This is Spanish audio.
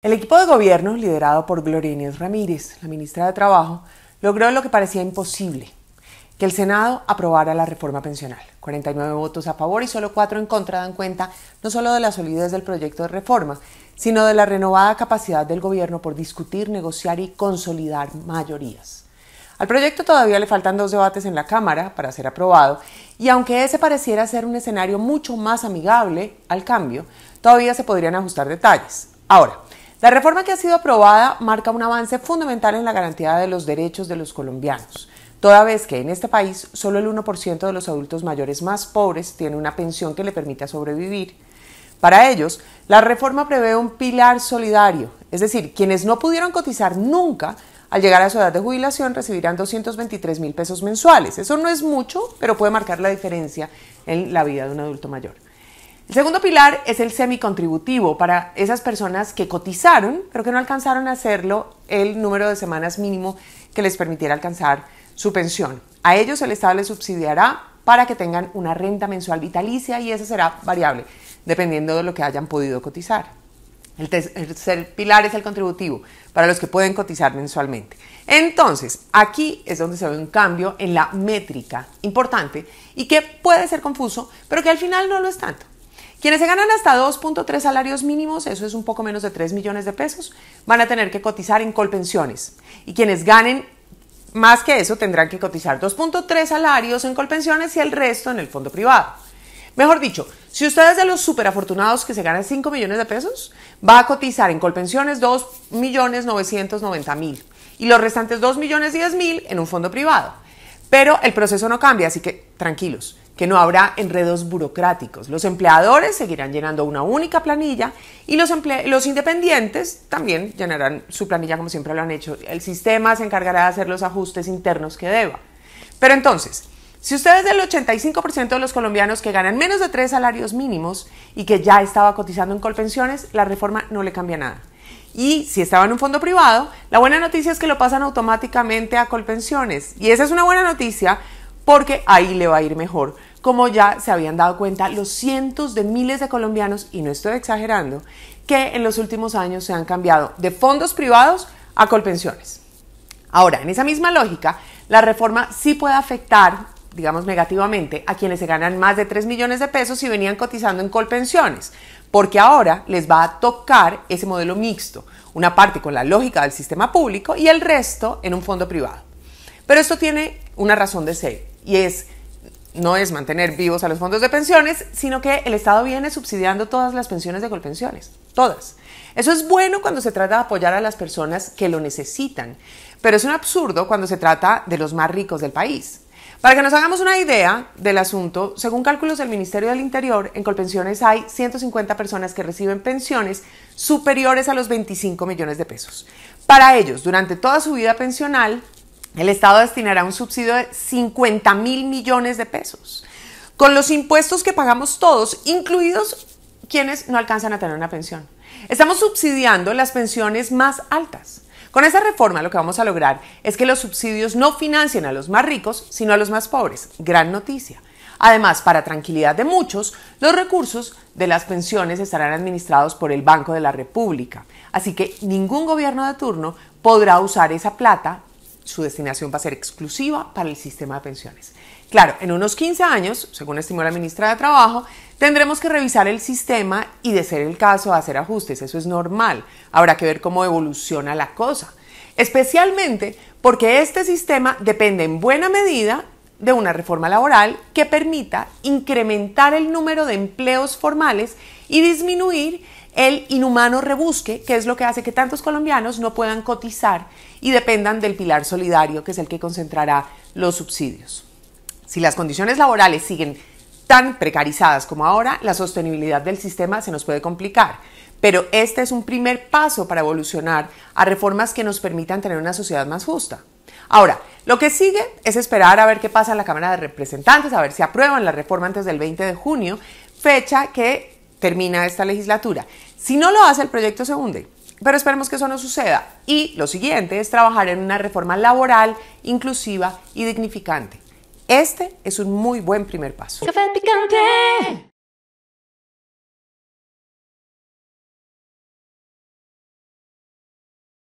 El equipo de gobierno, liderado por Gloria Ramírez, la ministra de Trabajo, logró lo que parecía imposible, que el Senado aprobara la reforma pensional. 49 votos a favor y solo 4 en contra dan cuenta no solo de la solidez del proyecto de reforma, sino de la renovada capacidad del gobierno por discutir, negociar y consolidar mayorías. Al proyecto todavía le faltan dos debates en la Cámara para ser aprobado y aunque ese pareciera ser un escenario mucho más amigable al cambio, todavía se podrían ajustar detalles. Ahora, la reforma que ha sido aprobada marca un avance fundamental en la garantía de los derechos de los colombianos, toda vez que en este país solo el 1% de los adultos mayores más pobres tiene una pensión que le permita sobrevivir. Para ellos, la reforma prevé un pilar solidario, es decir, quienes no pudieron cotizar nunca al llegar a su edad de jubilación recibirán 223 mil pesos mensuales. Eso no es mucho, pero puede marcar la diferencia en la vida de un adulto mayor. El segundo pilar es el semicontributivo para esas personas que cotizaron, pero que no alcanzaron a hacerlo el número de semanas mínimo que les permitiera alcanzar su pensión. A ellos el Estado les subsidiará para que tengan una renta mensual vitalicia y esa será variable, dependiendo de lo que hayan podido cotizar. El tercer pilar es el contributivo, para los que pueden cotizar mensualmente. Entonces, aquí es donde se ve un cambio en la métrica importante y que puede ser confuso, pero que al final no lo es tanto. Quienes se ganan hasta 2.3 salarios mínimos, eso es un poco menos de 3 millones de pesos, van a tener que cotizar en Colpensiones. Y quienes ganen más que eso tendrán que cotizar 2.3 salarios en Colpensiones y el resto en el fondo privado. Mejor dicho, si usted es de los superafortunados que se ganan 5 millones de pesos, va a cotizar en Colpensiones 2.990.000 y los restantes 2 millones mil en un fondo privado. Pero el proceso no cambia, así que tranquilos que no habrá enredos burocráticos. Los empleadores seguirán llenando una única planilla y los, los independientes también llenarán su planilla como siempre lo han hecho. El sistema se encargará de hacer los ajustes internos que deba. Pero entonces, si usted es del 85% de los colombianos que ganan menos de tres salarios mínimos y que ya estaba cotizando en Colpensiones, la reforma no le cambia nada. Y si estaba en un fondo privado, la buena noticia es que lo pasan automáticamente a Colpensiones. Y esa es una buena noticia porque ahí le va a ir mejor como ya se habían dado cuenta los cientos de miles de colombianos, y no estoy exagerando, que en los últimos años se han cambiado de fondos privados a colpensiones. Ahora, en esa misma lógica, la reforma sí puede afectar digamos negativamente, a quienes se ganan más de 3 millones de pesos y venían cotizando en colpensiones, porque ahora les va a tocar ese modelo mixto, una parte con la lógica del sistema público y el resto en un fondo privado. Pero esto tiene una razón de ser y es no es mantener vivos a los fondos de pensiones, sino que el Estado viene subsidiando todas las pensiones de Colpensiones, todas. Eso es bueno cuando se trata de apoyar a las personas que lo necesitan, pero es un absurdo cuando se trata de los más ricos del país. Para que nos hagamos una idea del asunto, según cálculos del Ministerio del Interior, en Colpensiones hay 150 personas que reciben pensiones superiores a los 25 millones de pesos. Para ellos, durante toda su vida pensional, el Estado destinará un subsidio de 50 mil millones de pesos. Con los impuestos que pagamos todos, incluidos quienes no alcanzan a tener una pensión. Estamos subsidiando las pensiones más altas. Con esa reforma lo que vamos a lograr es que los subsidios no financien a los más ricos, sino a los más pobres. Gran noticia. Además, para tranquilidad de muchos, los recursos de las pensiones estarán administrados por el Banco de la República. Así que ningún gobierno de turno podrá usar esa plata su destinación va a ser exclusiva para el sistema de pensiones. Claro, en unos 15 años, según estimó la ministra de Trabajo, tendremos que revisar el sistema y, de ser el caso, hacer ajustes. Eso es normal. Habrá que ver cómo evoluciona la cosa. Especialmente porque este sistema depende en buena medida de una reforma laboral que permita incrementar el número de empleos formales y disminuir el inhumano rebusque, que es lo que hace que tantos colombianos no puedan cotizar y dependan del pilar solidario, que es el que concentrará los subsidios. Si las condiciones laborales siguen tan precarizadas como ahora, la sostenibilidad del sistema se nos puede complicar. Pero este es un primer paso para evolucionar a reformas que nos permitan tener una sociedad más justa. Ahora, lo que sigue es esperar a ver qué pasa en la Cámara de Representantes, a ver si aprueban la reforma antes del 20 de junio, fecha que termina esta legislatura. Si no lo hace, el proyecto se hunde. Pero esperemos que eso no suceda. Y lo siguiente es trabajar en una reforma laboral inclusiva y dignificante. Este es un muy buen primer paso.